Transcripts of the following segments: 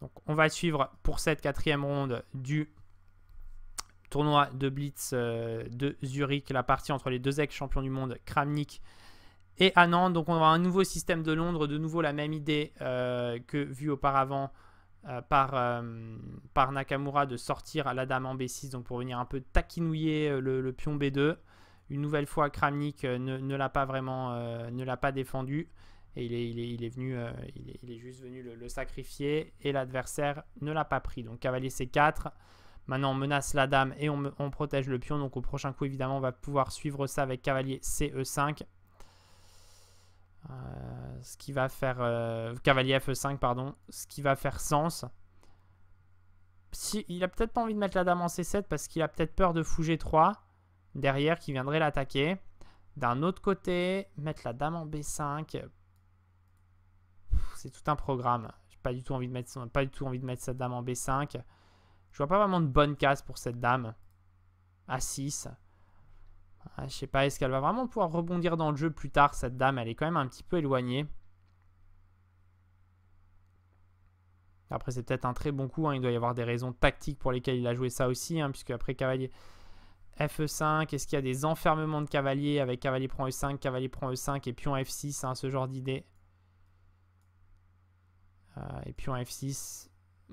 Donc on va suivre pour cette quatrième ronde du tournoi de Blitz euh, de Zurich, la partie entre les deux ex-champions du monde, Kramnik et Anand. Donc on aura un nouveau système de Londres, de nouveau la même idée euh, que vue auparavant euh, par, Nakamura de sortir à la dame en B6, donc pour venir un peu taquinouiller le, pion B2. Une nouvelle fois, Kramnik ne, ne l'a pas vraiment ne l'a pas défendu. Et il est, venu, euh, il, est, juste venu le, sacrifier et l'adversaire ne l'a pas pris. Donc cavalier C4. Maintenant, on menace la dame et on, protège le pion. Donc au prochain coup, évidemment, on va pouvoir suivre ça avec cavalier CE5. Euh, ce qui va faire... Euh, cavalier f 5 e pardon. Ce qui va faire sens. il a peut-être pas envie de mettre la dame en C7 parce qu'il a peut-être peur de fouger G3 derrière qui viendrait l'attaquer. D'un autre côté, mettre la dame en B5 c'est tout un programme. J'ai pas du tout envie de mettre, pas du tout envie de mettre cette dame en B5. Je vois pas vraiment de bonne case pour cette dame. A6. Ah, je sais pas, est-ce qu'elle va vraiment pouvoir rebondir dans le jeu plus tard, cette dame Elle est quand même un petit peu éloignée. Après, c'est peut-être un très bon coup. Hein. Il doit y avoir des raisons tactiques pour lesquelles il a joué ça aussi, hein, puisque après cavalier f 5 est-ce qu'il y a des enfermements de cavalier avec cavalier prend E5, cavalier prend E5 et pion F6, hein, ce genre d'idée euh, et puis en F6,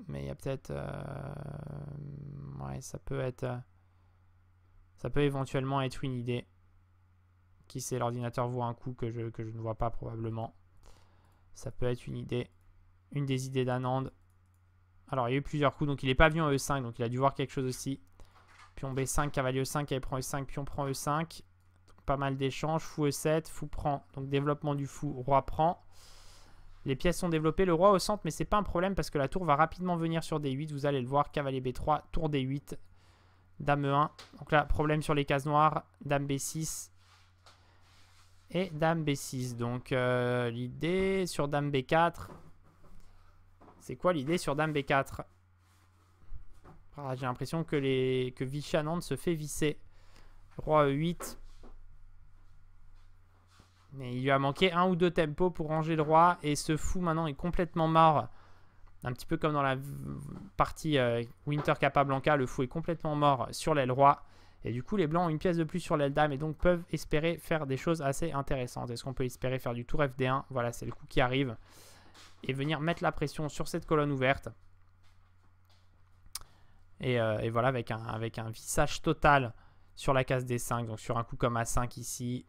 mais il y a peut-être... Euh, ouais, ça peut être... Euh, ça peut éventuellement être une idée. Qui sait, l'ordinateur voit un coup que je, que je ne vois pas probablement. Ça peut être une idée. Une des idées d'Anand. Alors, il y a eu plusieurs coups, donc il n'est pas venu en E5, donc il a dû voir quelque chose aussi. Pion B5, cavalier E5, Il prend E5, pion prend E5. pas mal d'échanges. Fou E7, fou prend. Donc développement du fou, roi prend. Les pièces sont développées, le roi au centre, mais c'est pas un problème parce que la tour va rapidement venir sur D8. Vous allez le voir, cavalier B3, tour D8, dame E1. Donc là, problème sur les cases noires, dame B6 et dame B6. Donc euh, l'idée sur dame B4, c'est quoi l'idée sur dame B4 ah, J'ai l'impression que, les... que Vichanand se fait visser. Roi E8, il lui a manqué un ou deux tempos pour ranger le roi. Et ce fou maintenant est complètement mort. Un petit peu comme dans la partie euh, Winter Capablanca, le fou est complètement mort sur l'aile roi. Et du coup, les blancs ont une pièce de plus sur l'aile dame et donc peuvent espérer faire des choses assez intéressantes. Est-ce qu'on peut espérer faire du tour FD1 Voilà, c'est le coup qui arrive. Et venir mettre la pression sur cette colonne ouverte. Et, euh, voilà, avec un, avec un vissage total sur la case D5. Donc sur un coup comme A5 ici,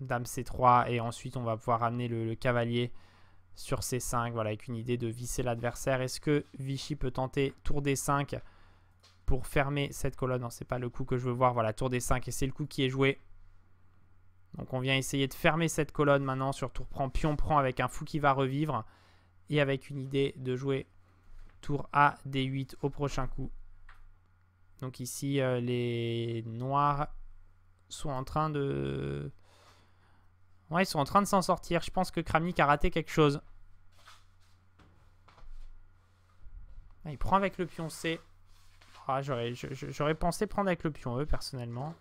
Dame C3 et ensuite on va pouvoir amener le, cavalier sur C5 voilà, avec une idée de visser l'adversaire. Est-ce que Vichy peut tenter tour D5 pour fermer cette colonne Non, c'est pas le coup que je veux voir. Voilà, tour D5 et c'est le coup qui est joué. Donc on vient essayer de fermer cette colonne maintenant sur tour prend pion prend avec un fou qui va revivre et avec une idée de jouer tour A D8 au prochain coup. Donc ici euh, les noirs sont en train de Ouais, ils sont en train de s'en sortir. Je pense que Kramnik a raté quelque chose. Ah, il prend avec le pion C. Ah, j'aurais pensé prendre avec le pion E, personnellement.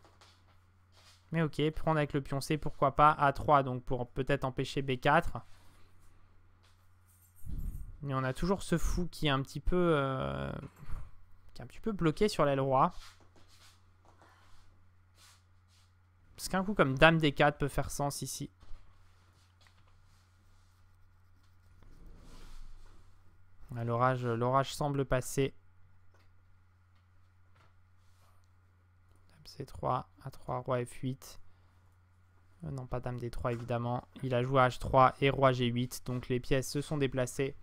Mais ok, prendre avec le pion C, pourquoi pas A3, donc pour peut-être empêcher B4. Mais on a toujours ce fou qui est un petit peu, euh, qui est un petit peu bloqué sur l'aile roi. Parce qu'un coup comme Dame D4 peut faire sens ici. Ah, l'orage, semble passer. Dame C3, A3, Roi F8. Euh, non, pas Dame D3 évidemment. Il a joué H3 et Roi G8. Donc les pièces se sont déplacées.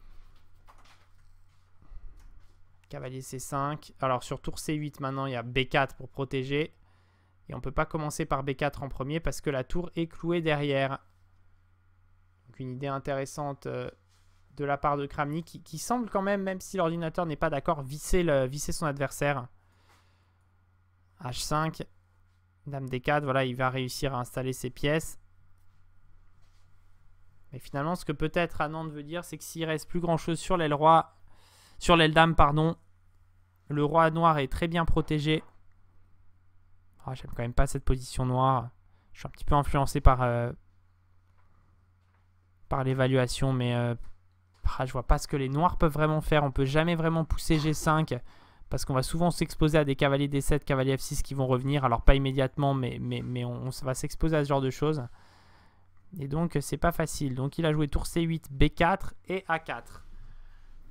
Cavalier C5. Alors sur tour C8 maintenant, il y a B4 pour protéger. Et on ne peut pas commencer par B4 en premier parce que la tour est clouée derrière. Donc une idée intéressante euh, de la part de Kramnik, qui, semble quand même, même si l'ordinateur n'est pas d'accord, visser, son adversaire. H5, Dame D4, voilà, il va réussir à installer ses pièces. Mais finalement, ce que peut-être Anand veut dire, c'est que s'il reste plus grand-chose sur l'aile roi, sur l'aile dame, pardon, le roi noir est très bien protégé. Ah, j'aime quand même pas cette position noire. Je suis un petit peu influencé par, euh, par l'évaluation, mais euh, ah, je vois pas ce que les noirs peuvent vraiment faire. On peut jamais vraiment pousser G5 parce qu'on va souvent s'exposer à des cavaliers D7, cavaliers F6 qui vont revenir. Alors pas immédiatement, mais, mais, mais on, va s'exposer à ce genre de choses. Et donc c'est pas facile. Donc il a joué tour C8, B4 et A4.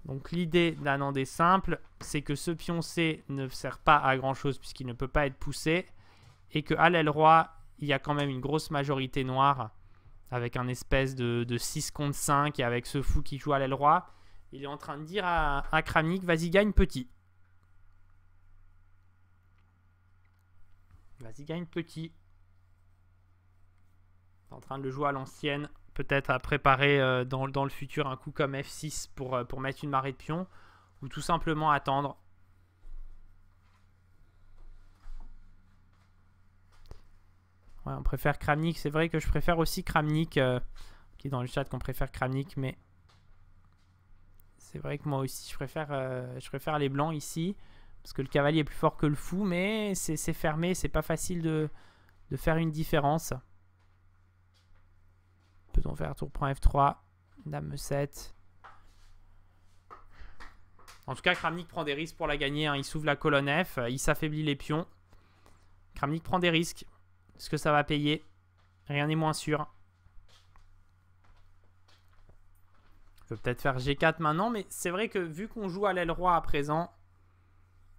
Donc l'idée d'un des simple, c'est que ce pion C ne sert pas à grand chose puisqu'il ne peut pas être poussé. Et que à l'aile roi, il y a quand même une grosse majorité noire avec un espèce de, 6 contre 5 et avec ce fou qui joue à l'aile roi, Il est en train de dire à, à Kramnik, vas-y gagne petit. Vas-y gagne petit. en train de le jouer à l'ancienne, peut-être à préparer euh, dans, dans, le futur un coup comme F6 pour, euh, pour mettre une marée de pions, ou tout simplement attendre on préfère Kramnik. C'est vrai que je préfère aussi Kramnik. Euh, qui est dans le chat qu'on préfère Kramnik, mais c'est vrai que moi aussi je préfère, euh, je préfère les blancs ici. Parce que le cavalier est plus fort que le fou, mais c'est fermé, c'est pas facile de, faire une différence. Peut-on faire tour prend F3, dame 7 En tout cas, Kramnik prend des risques pour la gagner. Hein. Il s'ouvre la colonne F, euh, il s'affaiblit les pions. Kramnik prend des risques. Est-ce que ça va payer Rien n'est moins sûr. Je peux peut-être faire G4 maintenant, mais c'est vrai que vu qu'on joue à l'aile roi à présent,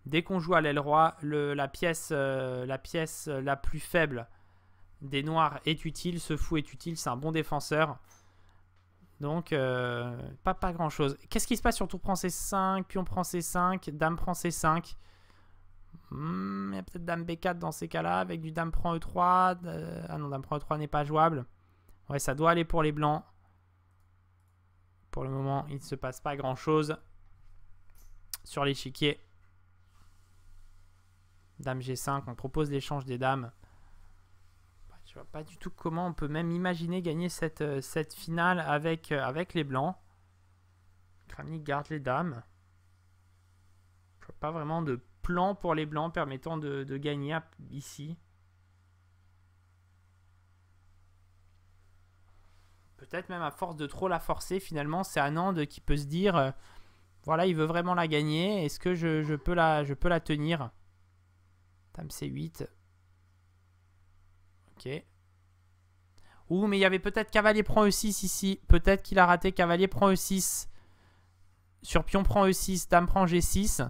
dès qu'on joue à l'aile roi, la, pièce, euh, la pièce la plus faible des noirs est utile. Ce fou est utile, c'est un bon défenseur. Donc, euh, pas, pas grand-chose. Qu'est-ce qui se passe si on prend C5, puis on prend C5, dame prend C5 Hmm, il y a peut-être Dame B4 dans ces cas-là, avec du Dame prend E3. Euh, ah non, Dame prend E3 n'est pas jouable. Ouais, ça doit aller pour les blancs. Pour le moment, il ne se passe pas grand-chose sur l'échiquier. Dame G5, on propose l'échange des dames. Bah, je vois pas du tout comment on peut même imaginer gagner cette, euh, cette finale avec, euh, avec les blancs. Kramnik garde les dames. Je vois pas vraiment de plan pour les blancs permettant de, gagner ici. Peut-être même à force de trop la forcer, finalement, c'est Anand qui peut se dire euh, voilà, il veut vraiment la gagner. Est-ce que je, peux la, je peux la tenir Dame C8. Ok. Ouh, mais il y avait peut-être cavalier prend E6 ici. Peut-être qu'il a raté cavalier prend E6. Sur pion prend E6, dame prend G6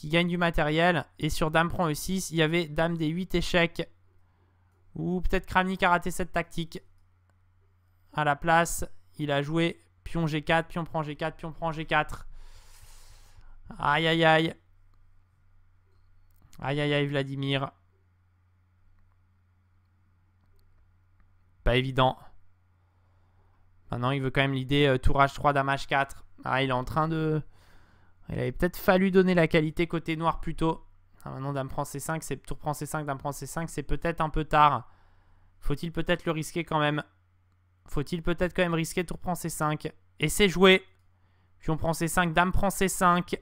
qui gagne du matériel. Et sur Dame prend E6, il y avait Dame des 8 échecs. Ou peut-être Kramnik a raté cette tactique. À la place, il a joué Pion G4, Pion prend G4, Pion prend G4. Aïe aïe aïe. Aïe aïe aïe Vladimir. Pas évident. Maintenant, il veut quand même l'idée tour H3, Dame H4. Ah, il est en train de... Il avait peut-être fallu donner la qualité côté noir plus tôt. Ah, maintenant, dame prend C5, c'est tour prend C5, dame prend C5, c'est peut-être un peu tard. Faut-il peut-être le risquer quand même Faut-il peut-être quand même risquer tour prend C5 Et c'est joué Puis on prend C5, dame prend C5.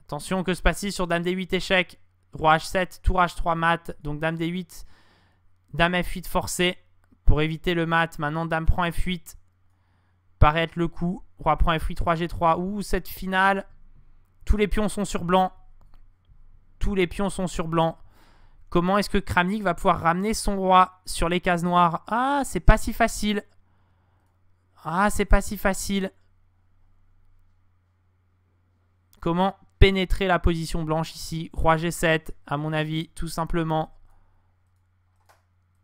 Attention, que se passe t sur dame D8 échec Roi H7, tour H3 mat. Donc dame D8, dame F8 forcée pour éviter le mat. Maintenant, dame prend F8. Paraît être le coup. Roi prend F8, 3G3. Ouh, cette finale. Tous les pions sont sur blanc. Tous les pions sont sur blanc. Comment est-ce que Kramnik va pouvoir ramener son roi sur les cases noires Ah, c'est pas si facile. Ah, c'est pas si facile. Comment pénétrer la position blanche ici Roi G7, à mon avis, tout simplement.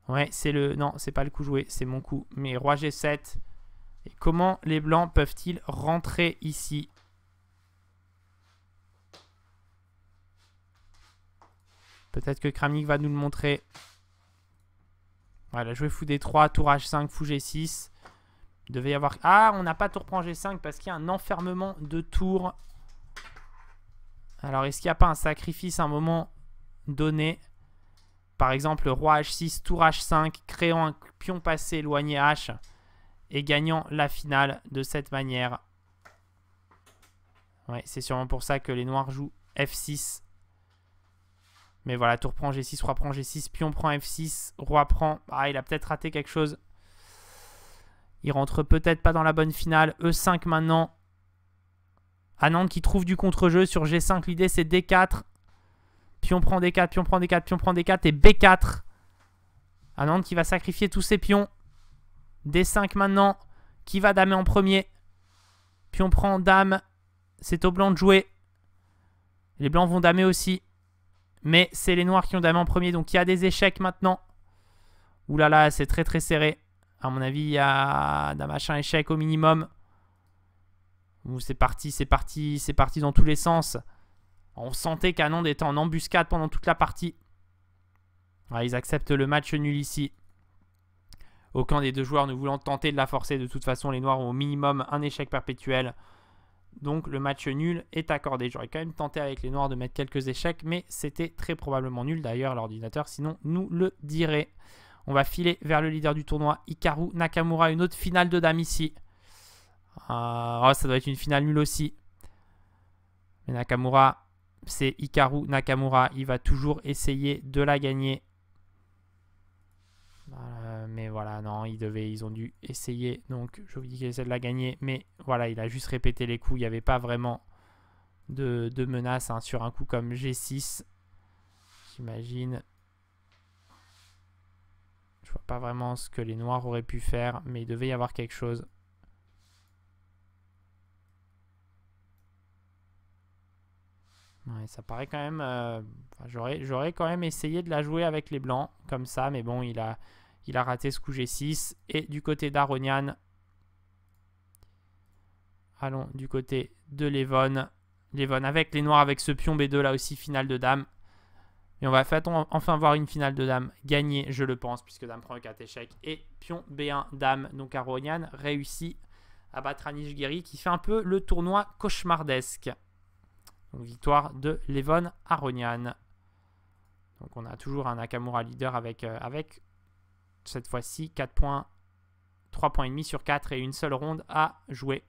Ouais, c'est le... Non, c'est pas le coup joué, c'est mon coup. Mais Roi G7... Et comment les blancs peuvent-ils rentrer ici Peut-être que Kramnik va nous le montrer. Voilà, jouer fou D3, tour H5, fou G6. devait y avoir... Ah, on n'a pas tour prend G5 parce qu'il y a un enfermement de tours. Alors, est-ce qu'il n'y a pas un sacrifice à un moment donné Par exemple, roi H6, tour H5, créant un pion passé éloigné H et gagnant la finale de cette manière. Ouais, c'est sûrement pour ça que les noirs jouent F6. Mais voilà, tour prend G6, roi prend G6, pion prend F6, roi prend... Ah, il a peut-être raté quelque chose. Il rentre peut-être pas dans la bonne finale. E5 maintenant. Anand qui trouve du contre-jeu sur G5. L'idée, c'est D4. Pion prend D4, pion prend D4, pion prend D4 et B4. Anand qui va sacrifier tous ses pions. D5 maintenant. Qui va damer en premier Puis on prend dame. C'est aux blancs de jouer. Les blancs vont damer aussi. Mais c'est les noirs qui ont damé en premier. Donc il y a des échecs maintenant. Ouh là là, c'est très très serré. À mon avis, il y a un machin échec au minimum. Ouh, c'est parti, c'est parti, c'est parti dans tous les sens. On sentait qu'Anand était en embuscade pendant toute la partie. ils acceptent le match nul ici. Aucun des deux joueurs ne voulant tenter de la forcer. De toute façon, les Noirs ont au minimum un échec perpétuel. Donc le match nul est accordé. J'aurais quand même tenté avec les Noirs de mettre quelques échecs, mais c'était très probablement nul d'ailleurs l'ordinateur, sinon nous le dirait. On va filer vers le leader du tournoi, Hikaru Nakamura, une autre finale de dames ici. Ah, oh, ça doit être une finale nulle aussi. Mais Nakamura, c'est Hikaru Nakamura, il va toujours essayer de la gagner. Voilà mais voilà, non, ils ils ont dû essayer. Donc, je vous dis qu'il essaie de la gagner, mais voilà, il a juste répété les coups. Il n'y avait pas vraiment de, menace hein, sur un coup comme G6. J'imagine. Je vois pas vraiment ce que les noirs auraient pu faire, mais il devait y avoir quelque chose. Ouais, ça paraît quand même. Euh, j'aurais quand même essayé de la jouer avec les blancs comme ça, mais bon, il a, il a raté ce coup G6. Et du côté d'Aronian, allons du côté de Levon. Levon avec les noirs, avec ce pion B2 là aussi, finale de dame. Et on va enfin voir une finale de dame gagnée, je le pense, puisque dame prend le 4 échec. Et pion B1, dame. Donc Aronian réussit à battre Anish Giri, qui fait un peu le tournoi cauchemardesque. victoire de Levon Aronian. Donc on a toujours un Nakamura leader avec, euh, avec cette fois-ci quatre points, trois points et demi sur 4 et une seule ronde à jouer.